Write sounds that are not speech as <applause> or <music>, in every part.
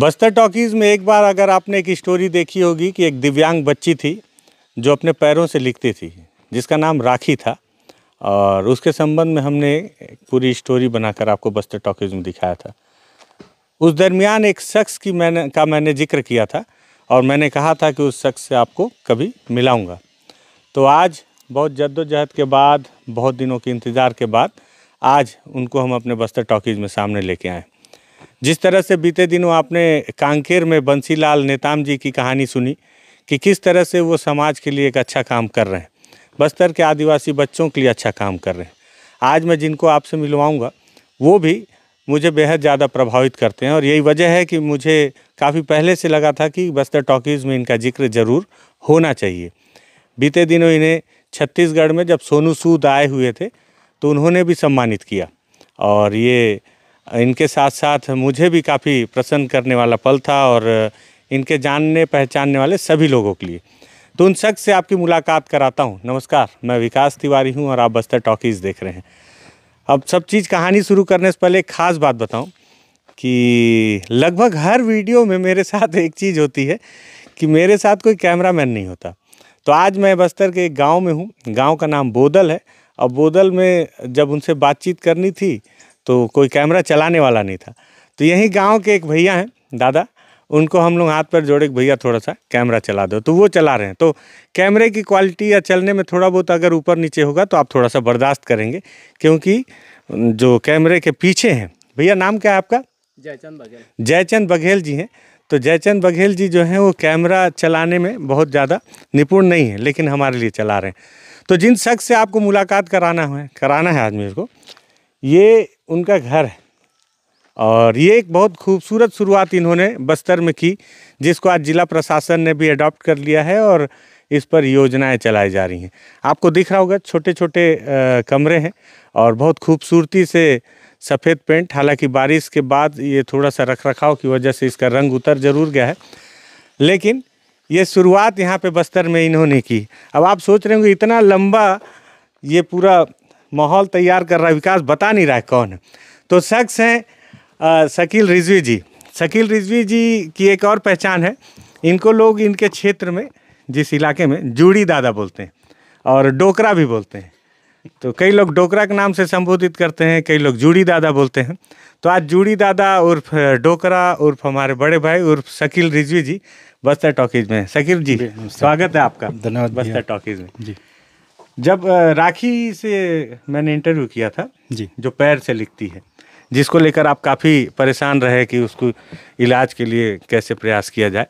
Bastar talkies में एक बार अगर आपने एक स्टोरी देखी होगी कि एक दिव्यांग बच्ची थी जो अपने पैरों से लिखती थी जिसका नाम राखी था और उसके संबंध में हमने पूरी स्टोरी बनाकर आपको बस्तर टॉकीज़ में दिखाया था उस दरमियान एक शख्स की मैंने का मैंने जिक्र किया था और मैंने कहा था कि उस शख्स से आपको कभी मिलाऊंगा तो आज बहुत जद्दोजहद के बाद बहुत दिनों के इंतज़ार के बाद आज उनको हम अपने बस्तर टॉकीज़ में सामने लेके आएँ जिस तरह से बीते दिनों आपने कांकेर में बंसीलाल नेताम जी की कहानी सुनी कि किस तरह से वो समाज के लिए एक अच्छा काम कर रहे हैं बस्तर के आदिवासी बच्चों के लिए अच्छा काम कर रहे हैं आज मैं जिनको आपसे मिलवाऊंगा वो भी मुझे बेहद ज़्यादा प्रभावित करते हैं और यही वजह है कि मुझे काफ़ी पहले से लगा था कि बस्तर टॉकीज़ में इनका जिक्र ज़रूर होना चाहिए बीते दिनों इन्हें छत्तीसगढ़ में जब सोनू सूद आए हुए थे तो उन्होंने भी सम्मानित किया और ये इनके साथ साथ मुझे भी काफ़ी प्रसन्न करने वाला पल था और इनके जानने पहचानने वाले सभी लोगों के लिए तो उन शख्स से आपकी मुलाकात कराता हूँ नमस्कार मैं विकास तिवारी हूँ और आप बस्तर टॉकीज़ देख रहे हैं अब सब चीज़ कहानी शुरू करने से पहले एक ख़ास बात बताऊँ कि लगभग हर वीडियो में मेरे साथ एक चीज़ होती है कि मेरे साथ कोई कैमरामैन नहीं होता तो आज मैं बस्तर के एक गाँव में हूँ गाँव का नाम बोदल है और बोदल में जब उनसे बातचीत करनी थी तो कोई कैमरा चलाने वाला नहीं था तो यहीं गाँव के एक भैया हैं दादा उनको हम लोग हाथ पर जोड़े भैया थोड़ा सा कैमरा चला दो तो वो चला रहे हैं तो कैमरे की क्वालिटी या चलने में थोड़ा बहुत अगर ऊपर नीचे होगा तो आप थोड़ा सा बर्दाश्त करेंगे क्योंकि जो कैमरे के पीछे हैं भैया नाम क्या है आपका जयचंद बघेल जयचंद बघेल जी हैं तो जयचंद बघेल जी जो हैं वो कैमरा चलाने में बहुत ज़्यादा निपुण नहीं है लेकिन हमारे लिए चला रहे हैं तो जिन शख्स से आपको मुलाकात कराना है कराना है आदमी उसको ये उनका घर है और ये एक बहुत खूबसूरत शुरुआत इन्होंने बस्तर में की जिसको आज जिला प्रशासन ने भी अडॉप्ट कर लिया है और इस पर योजनाएं चलाई जा रही हैं आपको दिख रहा होगा छोटे छोटे कमरे हैं और बहुत खूबसूरती से सफ़ेद पेंट हालांकि बारिश के बाद ये थोड़ा सा रख रखाव की वजह से इसका रंग उतर जरूर गया है लेकिन ये शुरुआत यहाँ पे बस्तर में इन्होंने की अब आप सोच रहे होंगे इतना लंबा ये पूरा माहौल तैयार कर रहा है विकास बता नहीं रहा है कौन है तो शख्स हैं शकील रिजवी जी शकील रिजवी जी की एक और पहचान है इनको लोग इनके क्षेत्र में जिस इलाके में जूड़ी दादा बोलते हैं और डोकरा भी बोलते हैं तो कई लोग डोकरा के नाम से संबोधित करते हैं कई लोग जूड़ी दादा बोलते हैं तो आज जूड़ी दादा उर्फ डोकरा उर्फ हमारे बड़े भाई उर्फ शकील रिजवी जी बस्तर टॉकीज में शकील जी स्वागत है आपका धन्यवाद बस्तर टॉकीज में जी जब राखी से मैंने इंटरव्यू किया था जी जो पैर से लिखती है जिसको लेकर आप काफ़ी परेशान रहे कि उसको इलाज के लिए कैसे प्रयास किया जाए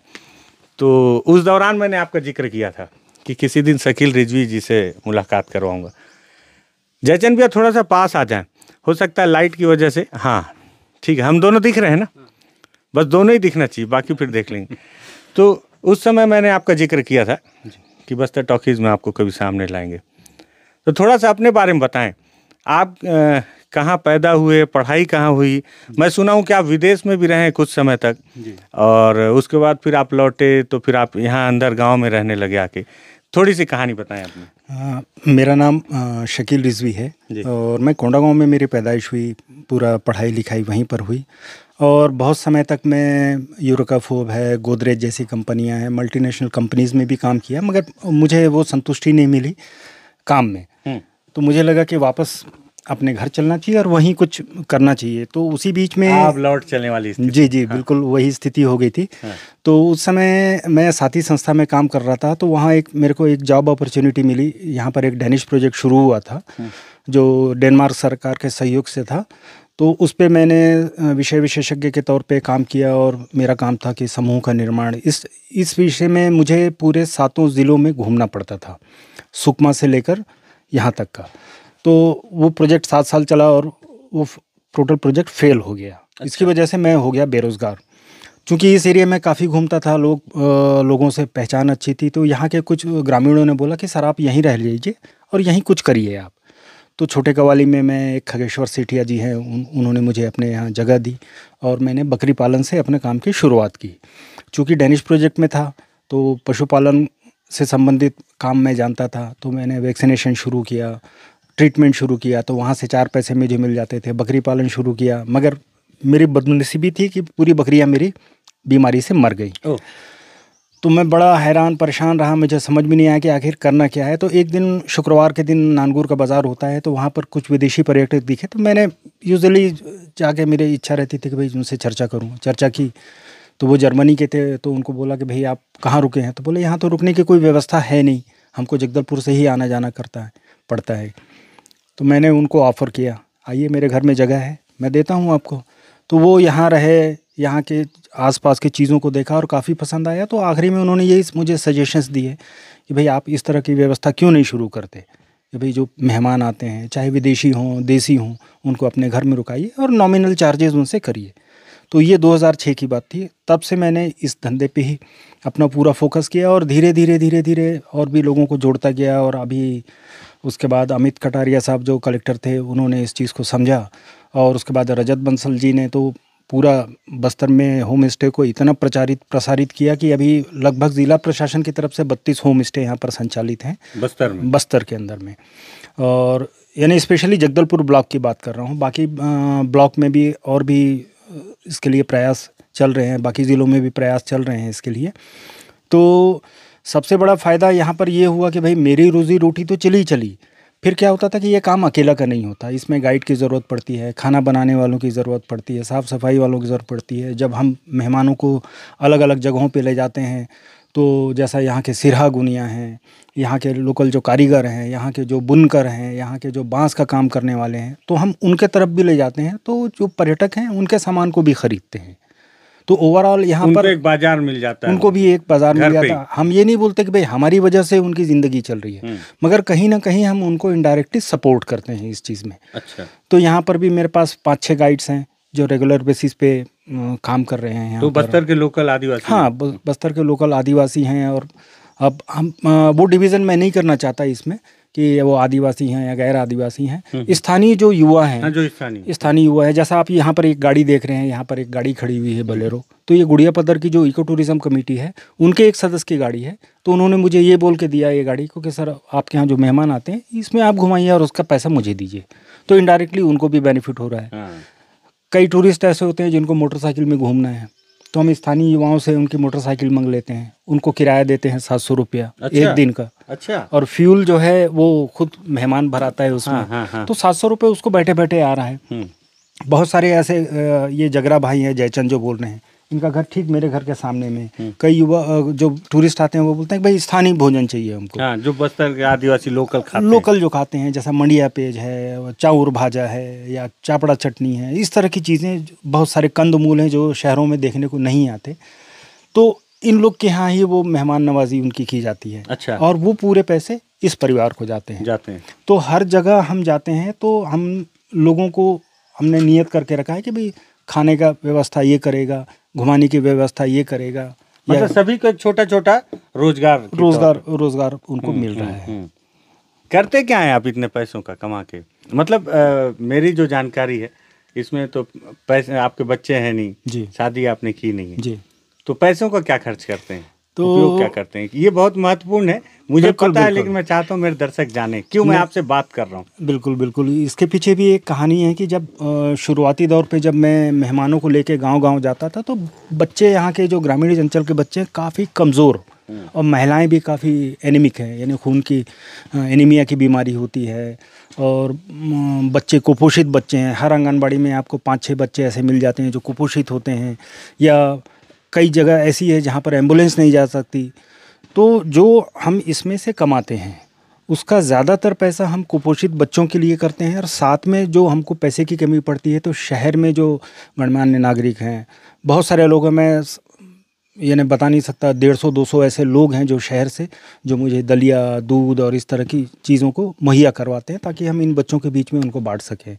तो उस दौरान मैंने आपका जिक्र किया था कि किसी दिन शकील रिजवी जी से मुलाकात करवाऊँगा जयचंद भैया थोड़ा सा पास आ जाए हो सकता है लाइट की वजह से हाँ ठीक है हम दोनों दिख रहे हैं ना बस दोनों ही दिखना चाहिए बाकी फिर देख लेंगे तो उस समय मैंने आपका जिक्र किया था कि बस्तर टॉकीज़ में आपको कभी सामने लाएंगे तो थोड़ा सा अपने बारे में बताएं आप कहाँ पैदा हुए पढ़ाई कहाँ हुई मैं सुना हूँ कि आप विदेश में भी रहे कुछ समय तक और उसके बाद फिर आप लौटे तो फिर आप यहाँ अंदर गांव में रहने लगे आके थोड़ी सी कहानी बताएं आपने मेरा नाम शकील रिजवी है और मैं कोंडा में मेरी पैदाइश हुई पूरा पढ़ाई लिखाई वहीं पर हुई और बहुत समय तक मैं यूरोकाफोब है गोदरेज जैसी कंपनियां हैं मल्टीनेशनल कंपनीज़ में भी काम किया मगर मुझे वो संतुष्टि नहीं मिली काम में हम्म। तो मुझे लगा कि वापस अपने घर चलना चाहिए और वहीं कुछ करना चाहिए तो उसी बीच में आप लौट चलने वाली जी जी हाँ। बिल्कुल वही स्थिति हो गई थी हाँ। तो उस समय मैं साथी संस्था में काम कर रहा था तो वहाँ एक मेरे को एक जॉब अपॉर्चुनिटी मिली यहाँ पर एक डेनिश प्रोजेक्ट शुरू हुआ था हाँ। जो डेनमार्क सरकार के सहयोग से था तो उस पर मैंने विषय विशेषज्ञ के तौर पे काम किया और मेरा काम था कि समूह का निर्माण इस इस विषय में मुझे पूरे सातों ज़िलों में घूमना पड़ता था सुकमा से लेकर यहाँ तक का तो वो प्रोजेक्ट सात साल चला और वो टोटल प्रोजेक्ट फेल हो गया अच्छा। इसकी वजह से मैं हो गया बेरोज़गार क्योंकि इस एरिया में काफ़ी घूमता था लोग लोगों से पहचान अच्छी थी तो यहाँ के कुछ ग्रामीणों ने बोला कि सर आप यहीं रह लीजिए और यहीं कुछ करिए आप तो छोटे कवाली में मैं एक खगेश्वर सेठिया जी हैं उन, उन्होंने मुझे अपने यहाँ जगह दी और मैंने बकरी पालन से अपने काम की शुरुआत की चूँकि डेनिश प्रोजेक्ट में था तो पशुपालन से संबंधित काम मैं जानता था तो मैंने वैक्सीनेशन शुरू किया ट्रीटमेंट शुरू किया तो वहाँ से चार पैसे मुझे मिल जाते थे बकरी पालन शुरू किया मगर मेरी बदनसीबी थी कि पूरी बकरियाँ मेरी बीमारी से मर गई तो मैं बड़ा हैरान परेशान रहा मुझे समझ भी नहीं आया कि आखिर करना क्या है तो एक दिन शुक्रवार के दिन नानगुर का बाज़ार होता है तो वहाँ पर कुछ विदेशी पर्यटक दिखे तो मैंने यूजली जाके मेरी इच्छा रहती थी कि भाई उनसे चर्चा करूँ चर्चा की तो वो जर्मनी के थे तो उनको बोला कि भाई आप कहाँ रुके हैं तो बोले यहाँ तो रुकने की कोई व्यवस्था है नहीं हमको जगदलपुर से ही आना जाना करता है पड़ता है तो मैंने उनको ऑफ़र किया आइए मेरे घर में जगह है मैं देता हूँ आपको तो वो यहाँ रहे यहाँ के आसपास के चीज़ों को देखा और काफ़ी पसंद आया तो आखिरी में उन्होंने यही मुझे सजेशंस दिए कि भाई आप इस तरह की व्यवस्था क्यों नहीं शुरू करते कि भाई जो मेहमान आते हैं चाहे विदेशी हों देसी हों उनको अपने घर में रुकाइए और नॉमिनल चार्जेस उनसे करिए तो ये 2006 की बात थी तब से मैंने इस धंधे पे ही अपना पूरा फोकस किया और धीरे धीरे धीरे धीरे और भी लोगों को जोड़ता गया और अभी उसके बाद अमित कटारिया साहब जो कलेक्टर थे उन्होंने इस चीज़ को समझा और उसके बाद रजत बंसल जी ने तो पूरा बस्तर में होम स्टे को इतना प्रचारित प्रसारित किया कि अभी लगभग ज़िला प्रशासन की तरफ से बत्तीस होम स्टे यहाँ पर संचालित हैं बस्तर में बस्तर के अंदर में और यानी स्पेशली जगदलपुर ब्लॉक की बात कर रहा हूँ बाकी ब्लॉक में भी और भी इसके लिए प्रयास चल रहे हैं बाकी ज़िलों में भी प्रयास चल रहे हैं इसके लिए तो सबसे बड़ा फ़ायदा यहाँ पर ये हुआ कि भाई मेरी रोज़ी रोटी तो चली चली फिर क्या होता था कि ये काम अकेला का नहीं होता इसमें गाइड की ज़रूरत पड़ती है खाना बनाने वालों की ज़रूरत पड़ती है साफ़ सफाई वालों की ज़रूरत पड़ती है जब हम मेहमानों को अलग अलग जगहों पे ले जाते हैं तो जैसा यहाँ के सिरहा गुनिया हैं यहाँ के लोकल जो कारीगर हैं यहाँ के जो बुनकर हैं यहाँ के जो बांस का काम करने वाले हैं तो हम उनके तरफ भी ले जाते हैं तो जो पर्यटक हैं उनके सामान को भी ख़रीदते हैं तो ओवरऑल यहाँ पर एक बाजार मिल जाता है उनको भी एक बाजार मिल जाता है हम ये नहीं बोलते कि भाई हमारी वजह से उनकी ज़िंदगी चल रही है हम्म। मगर कहीं ना कहीं हम उनको इनडायरेक्टली सपोर्ट करते हैं इस चीज़ में अच्छा तो यहाँ पर भी मेरे पास पाँच छः गाइड्स हैं जो रेगुलर बेसिस पे काम कर रहे हैं तो बस्तर के लोकल आदिवासी हाँ बस्तर के लोकल आदिवासी हैं और अब हम वो डिवीज़न मैं नहीं करना चाहता इसमें कि वो आदिवासी हैं या गैर आदिवासी हैं हम्म, हम्म। स्थानीय जो युवा हैं हाँ, जो स्थानीय स्थानीय युवा है जैसा आप यहाँ पर एक गाड़ी देख रहे हैं यहाँ पर एक गाड़ी खड़ी हुई है बलेरो हम्म। तो ये गुड़िया पदर की जो इको टूरिज्म कमेटी है उनके एक सदस्य की गाड़ी है तो उन्होंने मुझे ये बोल के दिया ये गाड़ी को कि सर आपके यहाँ जो मेहमान आते हैं इसमें आप घुमाइए और उसका पैसा मुझे दीजिए तो इनडायरेक्टली उनको भी बेनिफिट हो रहा है हाँ। कई टूरिस्ट ऐसे होते हैं जिनको मोटरसाइकिल में घूमना है तो हम स्थानीय युवाओं से उनकी मोटरसाइकिल मंग लेते हैं उनको किराया देते हैं सात सौ रुपया अच्छा। एक दिन का अच्छा और फ्यूल जो है वो खुद मेहमान भराता है उसमें हाँ, हाँ, हाँ. तो सात सौ रुपये उसको बैठे बैठे आ रहा है हम्म। बहुत सारे ऐसे ये जगरा भाई हैं जयचंद जो बोल रहे हैं इनका घर ठीक मेरे घर के सामने में हम्म। कई युवा जो टूरिस्ट आते हैं वो बोलते हैं कि भाई स्थानीय भोजन चाहिए हमको हाँ, जो बस्तर के आदिवासी लोकल खाते लोकल जो खाते हैं जैसा मंडिया पेज है चाउर भाजा है या चापड़ा चटनी है इस तरह की चीज़ें बहुत सारे कंद मूल हैं जो शहरों में देखने को नहीं आते तो इन लोग के यहाँ ही वो मेहमान नवाजी उनकी की जाती है अच्छा और वो पूरे पैसे इस परिवार को जाते हैं जाते हैं तो हर जगह हम जाते हैं तो हम लोगों को हमने नियत करके रखा है कि भाई खाने का व्यवस्था ये करेगा घुमाने की व्यवस्था ये करेगा मतलब सभी को छोटा छोटा रोजगार रोजगार रोजगार उनको हम्म, मिल रहा हम्म, है हम्म। करते क्या है आप इतने पैसों का कमा के मतलब आ, मेरी जो जानकारी है इसमें तो पैसे आपके बच्चे हैं नहीं जी शादी आपने की नहीं है जी तो पैसों का क्या खर्च करते हैं तो क्या करते हैं ये बहुत महत्वपूर्ण है मुझे पता बिल्कुल, है लेकिन मैं चाहता हूँ मेरे दर्शक जाने क्यों मैं आपसे बात कर रहा हूँ बिल्कुल बिल्कुल इसके पीछे भी एक कहानी है कि जब शुरुआती दौर पे जब मैं मेहमानों को लेके गांव गांव जाता था तो बच्चे यहाँ के जो ग्रामीण अंचल के बच्चे हैं काफ़ी कमज़ोर हम्म। और महिलाएं भी काफ़ी एनिमिक हैं यानी खून की एनीमिया की बीमारी होती है और बच्चे कुपोषित बच्चे हैं हर आंगनबाड़ी में आपको पाँच छः बच्चे ऐसे मिल जाते हैं जो कुपोषित होते हैं या कई जगह ऐसी है जहाँ पर एम्बुलेंस नहीं जा सकती तो जो हम इसमें से कमाते हैं उसका ज़्यादातर पैसा हम कुपोषित बच्चों के लिए करते हैं और साथ में जो हमको पैसे की कमी पड़ती है तो शहर में जो गणमान्य नागरिक हैं बहुत सारे लोगों में यानी बता नहीं सकता डेढ़ सौ दो सौ ऐसे लोग हैं जो शहर से जो मुझे दलिया दूध और इस तरह की चीज़ों को मुहैया करवाते हैं ताकि हम इन बच्चों के बीच में उनको बांट सकें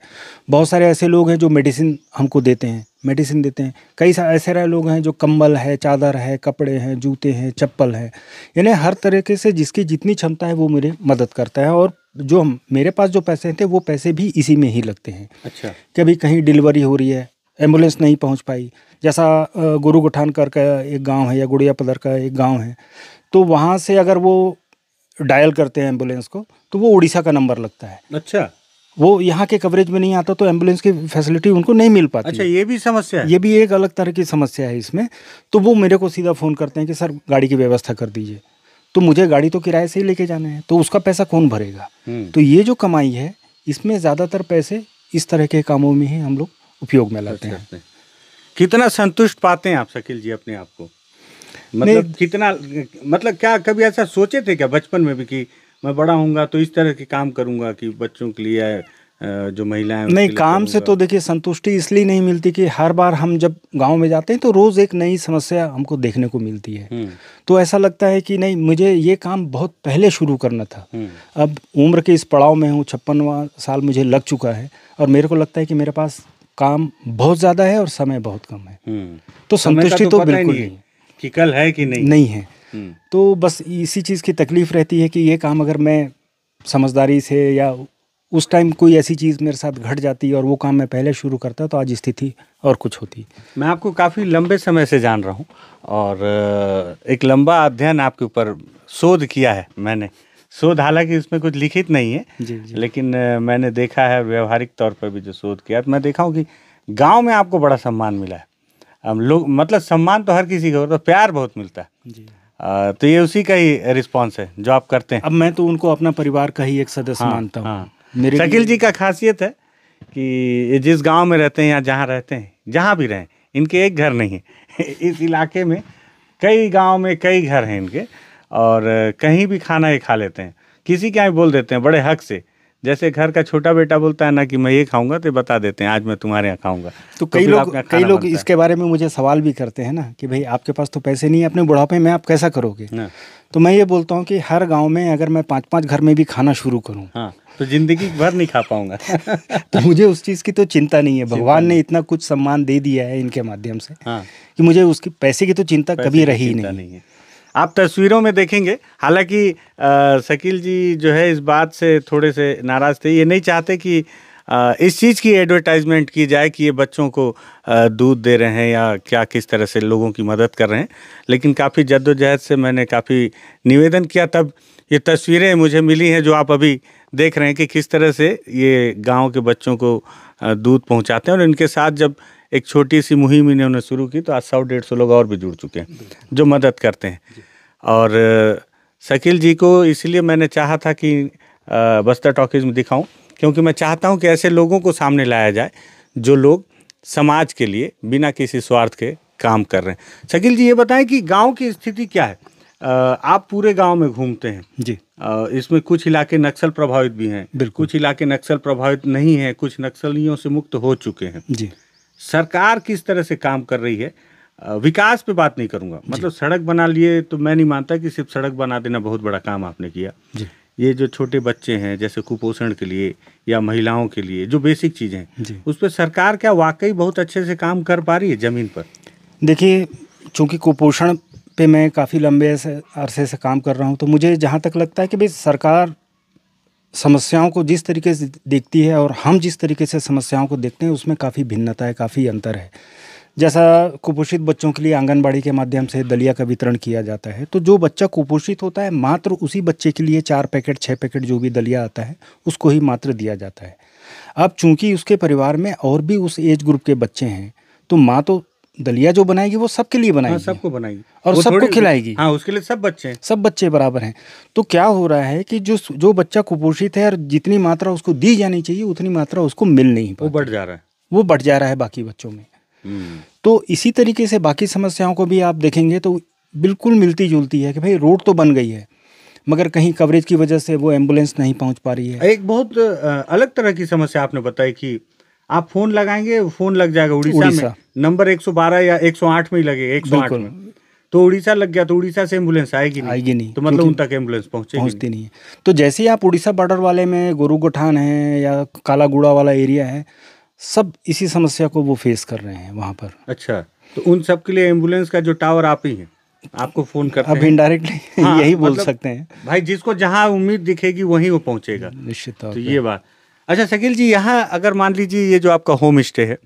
बहुत सारे ऐसे लोग हैं जो मेडिसिन हमको देते हैं मेडिसिन देते हैं कई सारे ऐसे रहे लोग हैं जो कंबल है चादर है कपड़े हैं जूते हैं चप्पल है यानी हर तरीके से जिसकी जितनी क्षमता है वो मेरे मदद करता है और जो हम मेरे पास जो पैसे थे वो पैसे भी इसी में ही लगते हैं अच्छा कभी कहीं डिलीवरी हो रही है एम्बुलेंस नहीं पहुंच पाई जैसा गुरु गुठान कर का एक गांव है या गुड़िया पदर का एक गांव है तो वहाँ से अगर वो डायल करते हैं एम्बुलेंस को तो वो उड़ीसा का नंबर लगता है अच्छा वो यहाँ के कवरेज में नहीं आता तो एम्बुलेंस की फैसिलिटी उनको नहीं मिल पाती अच्छा ये भी समस्या है ये भी एक अलग तरह की समस्या है इसमें तो वो मेरे को सीधा फ़ोन करते हैं कि सर गाड़ी की व्यवस्था कर दीजिए तो मुझे गाड़ी तो किराए से ही लेके जाना है तो उसका पैसा कौन भरेगा हम्म। तो ये जो कमाई है इसमें ज़्यादातर पैसे इस तरह के कामों में ही हम लोग उपयोग में लाते अच्छा, हैं अच्छा। कितना संतुष्ट पाते हैं आप शकील जी अपने आप को मतलब कितना मतलब क्या कभी ऐसा सोचे थे क्या बचपन में भी कि मैं बड़ा हूँगा तो इस तरह के काम करूँगा कि बच्चों के लिए जो महिलाएं नहीं काम से तो देखिए संतुष्टि इसलिए नहीं मिलती कि हर बार हम जब गांव में जाते हैं तो रोज़ एक नई समस्या हमको देखने को मिलती है हम्म। तो ऐसा लगता है कि नहीं मुझे ये काम बहुत पहले शुरू करना था हम्म। अब उम्र के इस पड़ाव में हूँ छप्पनवा साल मुझे लग चुका है और मेरे को लगता है कि मेरे पास काम बहुत ज़्यादा है और समय बहुत कम है हम्म। तो संतुष्टि तो, तो बिल्कुल नहीं कि कल है कि नहीं नहीं है हम्म। तो बस इसी चीज़ की तकलीफ रहती है कि ये काम अगर मैं समझदारी से या उस टाइम कोई ऐसी चीज़ मेरे साथ घट जाती और वो काम मैं पहले शुरू करता तो आज स्थिति और कुछ होती मैं आपको काफ़ी लंबे समय से जान रहा हूँ और एक लंबा अध्ययन आपके ऊपर शोध किया है मैंने शोध हालांकि इसमें कुछ लिखित नहीं है जी, जी। लेकिन मैंने देखा है व्यवहारिक तौर पर भी जो शोध किया तो मैं देखा हूँ कि गाँव में आपको बड़ा सम्मान मिला है हम लोग मतलब सम्मान तो हर किसी का होता है प्यार बहुत मिलता है जी आ, तो ये उसी का ही रिस्पॉन्स है जो आप करते हैं अब मैं तो उनको अपना परिवार का ही एक सदस्य हाँ, मानता हूँ हाँ। शकील जी का खासियत है कि जिस गाँव में रहते हैं या जहाँ रहते हैं जहाँ भी रहें इनके एक घर नहीं है <laughs> इस इलाके में कई गांव में कई घर हैं इनके और कहीं भी खाना ही खा लेते हैं किसी के यहाँ बोल देते हैं बड़े हक से जैसे घर का छोटा बेटा बोलता है ना कि मैं ये खाऊंगा तो बता देते हैं आज मैं तुम्हारे यहाँ खाऊंगा तो, तो कई लोग कई लोग इसके बारे में मुझे सवाल भी करते हैं ना कि भाई आपके पास तो पैसे नहीं है अपने बुढ़ापे में आप कैसा करोगे हाँ। तो मैं ये बोलता हूँ कि हर गाँव में अगर मैं पाँच पाँच घर में भी खाना शुरू करूँ हाँ तो जिंदगी भर नहीं खा पाऊंगा <laughs> तो मुझे उस चीज़ की तो चिंता नहीं है भगवान ने इतना कुछ सम्मान दे दिया है इनके माध्यम से हाँ। कि मुझे उसकी पैसे की तो चिंता कभी रही नहीं है आप तस्वीरों में देखेंगे हालांकि शकील जी जो है इस बात से थोड़े से नाराज़ थे ये नहीं चाहते कि इस चीज़ की एडवर्टाइजमेंट की जाए कि ये बच्चों को दूध दे रहे हैं या क्या किस तरह से लोगों की मदद कर रहे हैं लेकिन काफ़ी जद्दोजहद से मैंने काफ़ी निवेदन किया तब ये तस्वीरें मुझे मिली हैं जो आप अभी देख रहे हैं कि किस तरह से ये गांव के बच्चों को दूध पहुंचाते हैं और इनके साथ जब एक छोटी सी मुहिम इन्होंने शुरू की तो आज सौ डेढ़ सौ लोग और भी जुड़ चुके हैं जो मदद करते हैं और शकील जी को इसलिए मैंने चाहा था कि बस्तर टॉकीज में दिखाऊँ क्योंकि मैं चाहता हूँ कि ऐसे लोगों को सामने लाया जाए जो लोग समाज के लिए बिना किसी स्वार्थ के काम कर रहे हैं शकील जी ये बताएं कि गांव की स्थिति क्या है आप पूरे गांव में घूमते हैं जी इसमें कुछ इलाके नक्सल प्रभावित भी हैं कुछ इलाके नक्सल प्रभावित नहीं हैं कुछ नक्सलियों से मुक्त हो चुके हैं जी सरकार किस तरह से काम कर रही है विकास पे बात नहीं करूंगा मतलब सड़क बना लिए तो मैं नहीं मानता कि सिर्फ सड़क बना देना बहुत बड़ा काम आपने किया जी ये जो छोटे बच्चे हैं जैसे कुपोषण के लिए या महिलाओं के लिए जो बेसिक चीज़ें हैं उस पर सरकार क्या वाकई बहुत अच्छे से काम कर पा रही है ज़मीन पर देखिए चूँकि कुपोषण पे मैं काफ़ी लंबे से अरसे से काम कर रहा हूँ तो मुझे जहाँ तक लगता है कि भाई सरकार समस्याओं को जिस तरीके से देखती है और हम जिस तरीके से समस्याओं को देखते हैं उसमें काफ़ी भिन्नता है काफ़ी अंतर है जैसा कुपोषित बच्चों के लिए आंगनबाड़ी के माध्यम से दलिया का वितरण किया जाता है तो जो बच्चा कुपोषित होता है मात्र उसी बच्चे के लिए चार पैकेट छः पैकेट जो भी दलिया आता है उसको ही मात्र दिया जाता है अब चूंकि उसके परिवार में और भी उस एज ग्रुप के बच्चे हैं तो माँ तो दलिया जो बनाएगी वो सबके लिए हाँ, बनाएगी हाँ, सबको बनाएगी और सबको खिलाएगी हाँ उसके लिए सब बच्चे हैं सब बच्चे बराबर हैं तो क्या हो रहा है कि जो जो बच्चा कुपोषित है और जितनी मात्रा उसको दी जानी चाहिए उतनी मात्रा उसको मिल नहीं वो बढ़ जा रहा है वो बढ़ जा रहा है बाकी बच्चों में हम्म। तो इसी तरीके से बाकी समस्याओं को भी आप देखेंगे तो बिल्कुल मिलती जुलती है कि भाई रोड तो बन गई है मगर कहीं कवरेज की वजह से वो एम्बुलेंस नहीं पहुंच पा रही है एक बहुत अलग तरह की समस्या आपने बताई कि आप फोन लगाएंगे फोन लग जाएगा उड़ीसा में नंबर 112 या 108 में ही लगेगा एक में तो उड़ीसा लग गया तो उड़ीसा से एम्बुलेंस आएगी नहीं आएगी नहीं तो मतलब उन तक एम्बुलेंस पहुंचे पहुंचती नहीं है तो जैसे ही आप उड़ीसा बॉर्डर वाले में गोरू गोठान है या कालागुड़ा वाला एरिया है सब इसी समस्या को वो फेस कर रहे हैं वहाँ पर अच्छा तो उन सब के लिए एम्बुलेंस का जो टावर आप ही है आपको फोन करते अब इनडायरेक्टली हाँ, यही बोल मतलब, सकते हैं भाई जिसको जहाँ उम्मीद दिखेगी वहीं वो पहुंचेगा निश्चित तो ये बात अच्छा शकील जी यहाँ अगर मान लीजिए ये जो आपका होम स्टे है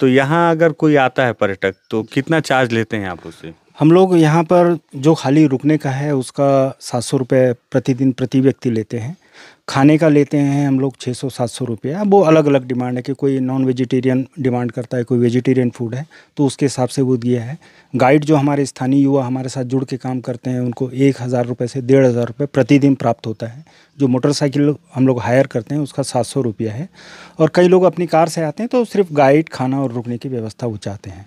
तो यहाँ अगर कोई आता है पर्यटक तो कितना चार्ज लेते हैं आप उससे हम लोग यहाँ पर जो खाली रुकने का है उसका सात सौ रुपये प्रतिदिन प्रति व्यक्ति लेते हैं खाने का लेते हैं हम लोग 600 700 रुपया वो अलग अलग डिमांड है कि कोई नॉन वेजिटेरियन डिमांड करता है कोई वेजिटेरियन फूड है तो उसके हिसाब से वो दिया है गाइड जो हमारे स्थानीय युवा हमारे साथ जुड़ के काम करते हैं उनको एक हज़ार रुपये से डेढ़ हज़ार रुपये प्रतिदिन प्राप्त होता है जो मोटरसाइकिल हम लोग हायर करते हैं उसका सात सौ रुपया है और कई लोग अपनी कार से आते हैं तो सिर्फ गाइड खाना और रुकने की व्यवस्था वो चाहते हैं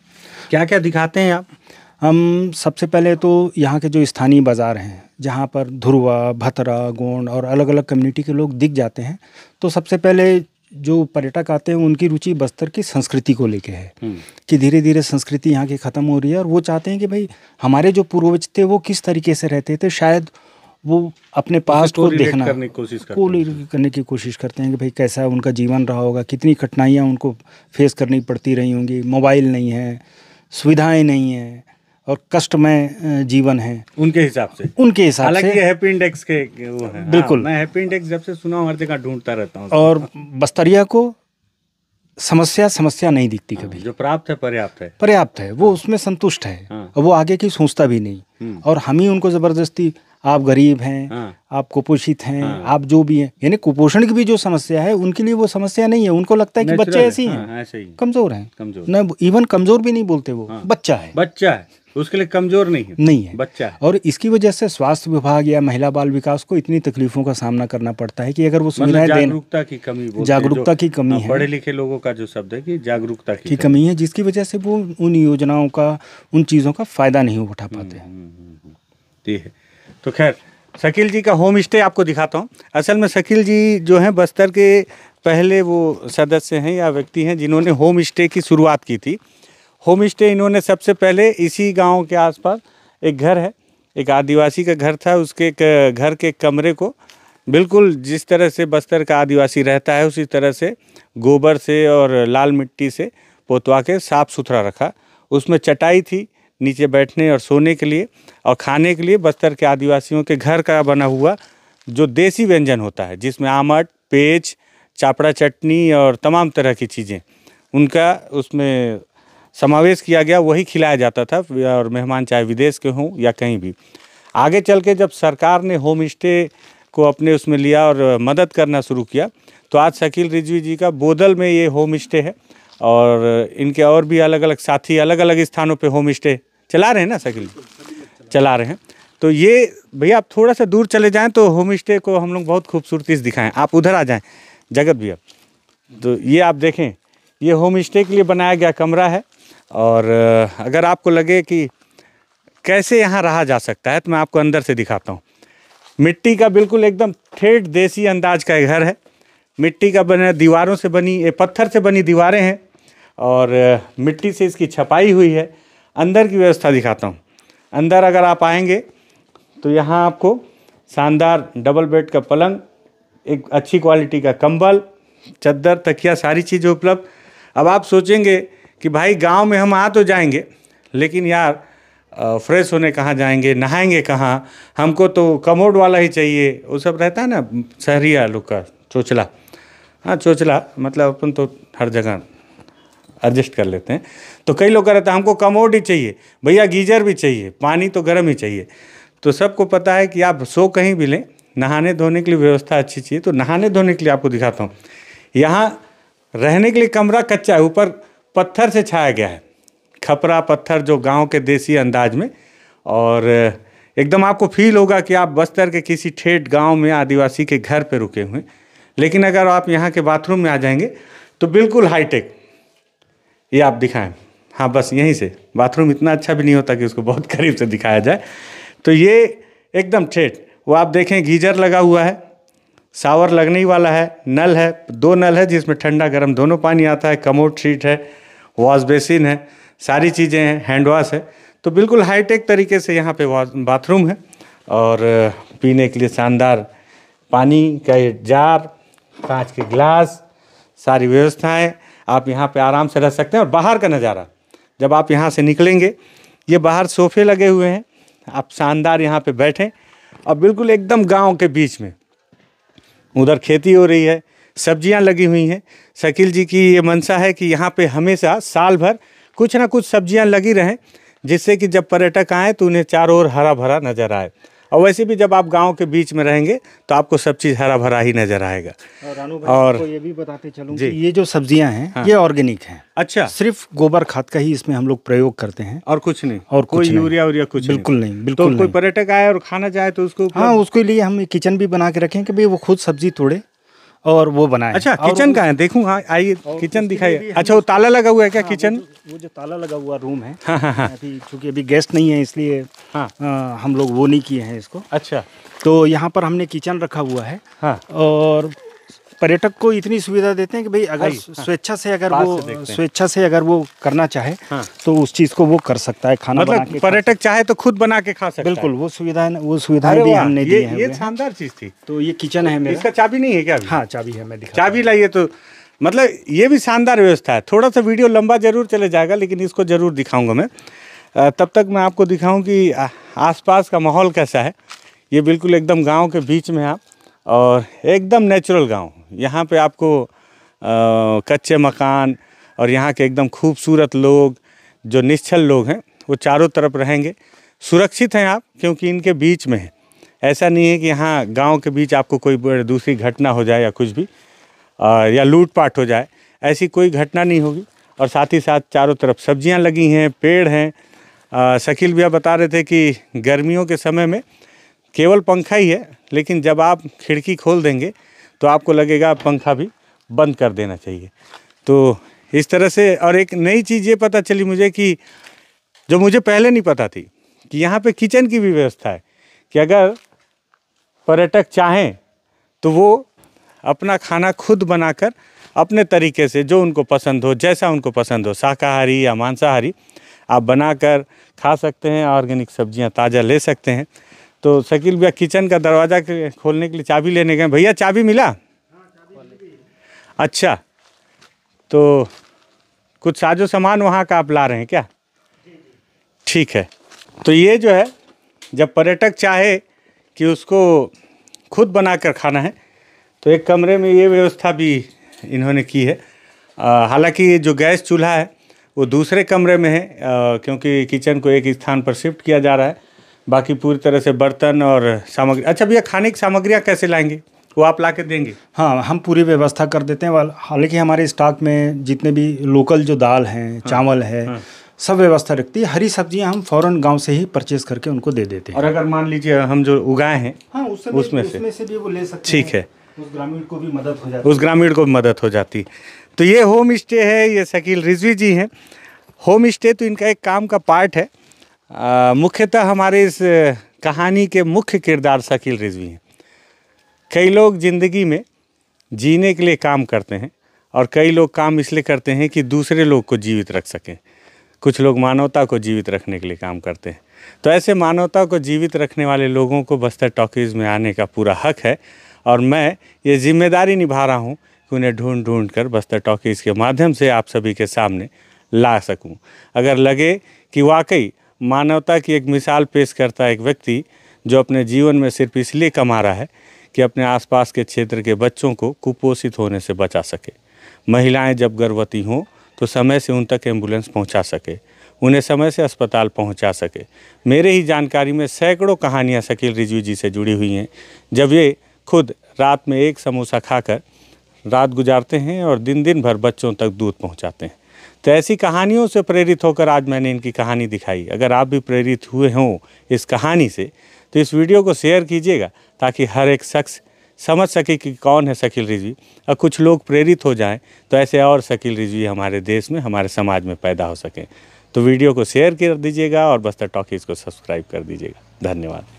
क्या क्या दिखाते हैं आप हम सबसे पहले तो यहाँ के जो स्थानीय बाज़ार हैं जहाँ पर धुरवा भतरा गोंड और अलग अलग कम्युनिटी के लोग दिख जाते हैं तो सबसे पहले जो पर्यटक आते हैं उनकी रुचि बस्तर की संस्कृति को लेके है हम्म। कि धीरे धीरे संस्कृति यहाँ की ख़त्म हो रही है और वो चाहते हैं कि भाई हमारे जो पूर्वज थे वो किस तरीके से रहते थे शायद वो अपने पास्ट को देखना करने की कोशिश करते को हैं करने की कोशिश करते हैं कि भाई कैसा उनका जीवन रहा होगा कितनी कठिनाइयाँ उनको फेस करनी पड़ती रही होंगी मोबाइल नहीं है सुविधाएं नहीं हैं और कष्टमय जीवन है उनके हिसाब से उनके हिसाब से हालांकि हैप्पी इंडेक्स के वो है बिल्कुल हाँ, मैं हैप्पी इंडेक्स जब से सुना हर जगह ढूंढता रहता हूँ और बस्तरिया को समस्या समस्या नहीं दिखती हाँ, कभी जो प्राप्त है पर्याप्त है पर्याप्त है वो हाँ। उसमें संतुष्ट है और वो आगे की सोचता भी नहीं हम्म। और हम ही उनको जबरदस्ती आप गरीब हैं हाँ। आप कुपोषित हैं हाँ। आप जो भी हैं यानी कुपोषण की भी जो समस्या है उनके लिए वो समस्या नहीं है उनको लगता है कि बच्चे ऐसे ही हैं कमजोर हैं न इवन कमजोर भी नहीं बोलते वो हाँ। बच्चा है बच्चा है उसके लिए कमजोर नहीं है नहीं है बच्चा और इसकी वजह से स्वास्थ्य विभाग या महिला बाल विकास को इतनी तकलीफों का सामना करना पड़ता है कि अगर वो सुविधा मतलब जागरूकता की कमी जागरूकता की कमी हाँ, है पढ़े लिखे लोगों का जो शब्द है कि जागरूकता की कमी है जिसकी वजह से वो उन योजनाओं का उन चीज़ों का फायदा नहीं उठा हम्म, पाते हम्म, हम्म, हैं तो खैर शकील जी का होम स्टे आपको दिखाता हूँ असल में शकील जी जो है बस्तर के पहले वो सदस्य हैं या व्यक्ति हैं जिन्होंने होम स्टे की शुरुआत की थी होम स्टे इन्होंने सबसे पहले इसी गांव के आसपास एक घर है एक आदिवासी का घर था उसके घर के कमरे को बिल्कुल जिस तरह से बस्तर का आदिवासी रहता है उसी तरह से गोबर से और लाल मिट्टी से पोतवा के साफ़ सुथरा रखा उसमें चटाई थी नीचे बैठने और सोने के लिए और खाने के लिए बस्तर के आदिवासियों के घर का बना हुआ जो देसी व्यंजन होता है जिसमें आमट पेच चापड़ा चटनी और तमाम तरह की चीज़ें उनका उसमें समावेश किया गया वही खिलाया जाता था और मेहमान चाहे विदेश के हों या कहीं भी आगे चल के जब सरकार ने होम स्टे को अपने उसमें लिया और मदद करना शुरू किया तो आज शकील रिजवी जी का बोदल में ये होम स्टे है और इनके और भी अलग अलग साथी अलग अलग स्थानों पे होम स्टे चला रहे हैं ना शकील जी चला रहे हैं तो ये भैया आप थोड़ा सा दूर चले जाएं तो होम स्टे को हम लोग बहुत खूबसूरती से दिखाएं आप उधर आ जाएं जगत भैया तो ये आप देखें ये होम स्टे के लिए बनाया गया कमरा है और अगर आपको लगे कि कैसे यहाँ रहा जा सकता है तो मैं आपको अंदर से दिखाता हूँ मिट्टी का बिल्कुल एकदम ठेठ देसी अंदाज का घर है मिट्टी का बने दीवारों से बनी ये पत्थर से बनी दीवारें हैं और मिट्टी से इसकी छपाई हुई है अंदर की व्यवस्था दिखाता हूँ अंदर अगर आप आएंगे तो यहाँ आपको शानदार डबल बेड का पलंग एक अच्छी क्वालिटी का कंबल चद्दर तकिया सारी चीज़ें उपलब्ध अब आप सोचेंगे कि भाई गांव में हम आ तो जाएंगे लेकिन यार फ्रेश होने कहाँ जाएंगे नहाएंगे कहाँ हमको तो कमोड वाला ही चाहिए वो सब रहता है ना शहरी आलू का चोचला हाँ चोचला मतलब अपन तो हर जगह एडजस्ट कर लेते हैं तो कई लोग कह रहे थे हमको कमोड ही चाहिए भैया गीजर भी चाहिए पानी तो गर्म ही चाहिए तो सबको पता है कि आप सो कहीं भी लें नहाने धोने के लिए व्यवस्था अच्छी चाहिए तो नहाने धोने के लिए आपको दिखाता हूँ यहाँ रहने के लिए कमरा कच्चा है ऊपर पत्थर से छाया गया है खपरा पत्थर जो गांव के देसी अंदाज में और एकदम आपको फील होगा कि आप बस्तर के किसी ठेठ गांव में आदिवासी के घर पर रुके हुए लेकिन अगर आप यहाँ के बाथरूम में आ जाएंगे तो बिल्कुल हाईटेक ये आप दिखाएं हाँ बस यहीं से बाथरूम इतना अच्छा भी नहीं होता कि उसको बहुत <laughs> करीब से दिखाया जाए तो ये एकदम ठेठ वो आप देखें गीजर लगा हुआ है सावर लगने ही वाला है नल है दो नल है जिसमें ठंडा गर्म दोनों पानी आता है कमोड सीट है वॉश बेसिन है सारी चीज़ें हैं हैंड वॉश है तो बिल्कुल हाईटेक तरीके से यहाँ पे बाथरूम है और पीने के लिए शानदार पानी का जार कांच के गिलास सारी व्यवस्थाएँ आप यहाँ पे आराम से रह सकते हैं और बाहर का नज़ारा जब आप यहाँ से निकलेंगे ये बाहर सोफे लगे हुए हैं आप शानदार यहाँ पर बैठें और बिल्कुल एकदम गांव के बीच में उधर खेती हो रही है सब्जियां लगी हुई हैं शकील जी की ये मंशा है कि यहाँ पे हमेशा साल भर कुछ ना कुछ सब्जियां लगी रहें जिससे कि जब पर्यटक आएँ तो उन्हें चारों ओर हरा भरा नज़र आए और वैसे भी जब आप गांव के बीच में रहेंगे तो आपको सब चीज़ हरा भरा ही नज़र आएगा और, ये भी बताते चलूं कि ये जो सब्जियां हैं हाँ। ये ऑर्गेनिक हैं अच्छा सिर्फ गोबर खाद का ही इसमें हम लोग प्रयोग करते हैं और कुछ नहीं और कोई यूरिया उरिया कुछ बिल्कुल नहीं तो बिल्कुल कोई पर्यटक आए और खाना चाहे तो उसको हाँ मतलब उसके लिए हम किचन भी बना के रखें कि भाई वो खुद सब्जी तोड़े और वो बनाए अच्छा किचन का है देखूँ हाँ आइए किचन दिखाइए अच्छा वो ताला लगा हुआ है क्या किचन हाँ, वो जो ताला लगा हुआ रूम है हाँ, हाँ, अभी अभी गेस्ट नहीं है इसलिए हम लोग वो नहीं किए हैं इसको अच्छा तो यहाँ पर हमने किचन रखा हुआ है और पर्यटक को इतनी सुविधा देते हैं कि भाई अगर हाँ। स्वेच्छा से अगर वो स्वेच्छा से अगर वो करना चाहे हाँ। तो उस चीज को वो कर सकता है खाना मतलब पर्यटक चाहे तो खुद बना के खा सकता बिल्कुल वो सुविधा वो सुविधा भी हमने दी है ये शानदार चीज थी तो ये किचन है इसका चाबी नहीं है क्या हाँ चाबी है मैं चाबी लाइए तो मतलब ये भी शानदार व्यवस्था है थोड़ा सा वीडियो लंबा जरूर चले जाएगा लेकिन इसको जरूर दिखाऊंगा मैं तब तक मैं आपको दिखाऊं कि आसपास का माहौल कैसा है ये बिल्कुल एकदम गांव के बीच में आप और एकदम नेचुरल गांव यहाँ पे आपको आ, कच्चे मकान और यहाँ के एकदम खूबसूरत लोग जो निश्चल लोग हैं वो चारों तरफ रहेंगे सुरक्षित हैं आप क्योंकि इनके बीच में हैं ऐसा नहीं है कि यहाँ गांव के बीच आपको कोई दूसरी घटना हो जाए या कुछ भी आ, या लूटपाट हो जाए ऐसी कोई घटना नहीं होगी और साथ ही साथ चारों तरफ सब्जियाँ लगी हैं पेड़ हैं शकील भैया बता रहे थे कि गर्मियों के समय में केवल पंखा ही है लेकिन जब आप खिड़की खोल देंगे तो आपको लगेगा पंखा भी बंद कर देना चाहिए तो इस तरह से और एक नई चीज़ ये पता चली मुझे कि जो मुझे पहले नहीं पता थी कि यहाँ पे किचन की भी व्यवस्था है कि अगर पर्यटक चाहें तो वो अपना खाना खुद बनाकर अपने तरीके से जो उनको पसंद हो जैसा उनको पसंद हो शाकाहारी या मांसाहारी आप बनाकर खा सकते हैं ऑर्गेनिक सब्जियां ताज़ा ले सकते हैं तो शकील भैया किचन का दरवाज़ा खोलने के लिए चाबी लेने गए भैया चाबी मिला अच्छा तो कुछ साजो सामान वहाँ का आप ला रहे हैं क्या ठीक है तो ये जो है जब पर्यटक चाहे कि उसको खुद बनाकर खाना है तो एक कमरे में ये व्यवस्था भी इन्होंने की है हालांकि जो गैस चूल्हा है वो दूसरे कमरे में है आ, क्योंकि किचन को एक स्थान पर शिफ्ट किया जा रहा है बाकी पूरी तरह से बर्तन और सामग्री अच्छा भैया खाने की सामग्रियाँ कैसे लाएंगे वो आप ला के देंगे हाँ हम पूरी व्यवस्था कर देते हैं हालांकि हमारे स्टॉक में जितने भी लोकल जो दाल हैं हाँ, चावल है हाँ, सब व्यवस्था रखती है हरी सब्जियाँ हम फौरन गांव से ही परचेज करके उनको दे देते हैं और अगर मान लीजिए हम जो उगाए हैं हाँ, उसमें उस से उस से भी वो ले सकते ठीक है उस ग्रामीण को भी मदद हो जाती उस ग्रामीण को भी मदद हो जाती तो ये होम स्टे है ये शकील रिजवी जी हैं होम स्टे तो इनका एक काम का पार्ट है मुख्यतः हमारे इस कहानी के मुख्य किरदार शकील रिजवी हैं कई लोग ज़िंदगी में जीने के लिए काम करते हैं और कई लोग काम इसलिए करते हैं कि दूसरे लोग को जीवित रख सकें कुछ लोग मानवता को जीवित रखने के लिए काम करते हैं तो ऐसे मानवता को जीवित रखने वाले लोगों को बस्तर टॉकीज़ में आने का पूरा हक है और मैं ये जिम्मेदारी निभा रहा हूँ कि उन्हें ढूंढ ढूंढ कर बस्तर टॉकीज़ के माध्यम से आप सभी के सामने ला सकूँ अगर लगे कि वाकई मानवता की एक मिसाल पेश करता है एक व्यक्ति जो अपने जीवन में सिर्फ इसलिए कमा रहा है कि अपने आसपास के क्षेत्र के बच्चों को कुपोषित होने से बचा सके महिलाएं जब गर्भवती हों तो समय से उन तक एम्बुलेंस पहुंचा सके उन्हें समय से अस्पताल पहुंचा सके मेरे ही जानकारी में सैकड़ों कहानियां शकील रिजवी जी से जुड़ी हुई हैं जब ये खुद रात में एक समोसा खाकर रात गुजारते हैं और दिन दिन भर बच्चों तक दूध पहुँचाते हैं तो ऐसी कहानियों से प्रेरित होकर आज मैंने इनकी कहानी दिखाई अगर आप भी प्रेरित हुए हों इस कहानी से तो इस वीडियो को शेयर कीजिएगा ताकि हर एक शख्स समझ सके कि कौन है शकील रिजवी और कुछ लोग प्रेरित हो जाएं तो ऐसे और शकील रिजवी हमारे देश में हमारे समाज में पैदा हो सकें तो वीडियो को शेयर कर दीजिएगा और बस्तर टॉकीज़ को सब्सक्राइब कर दीजिएगा धन्यवाद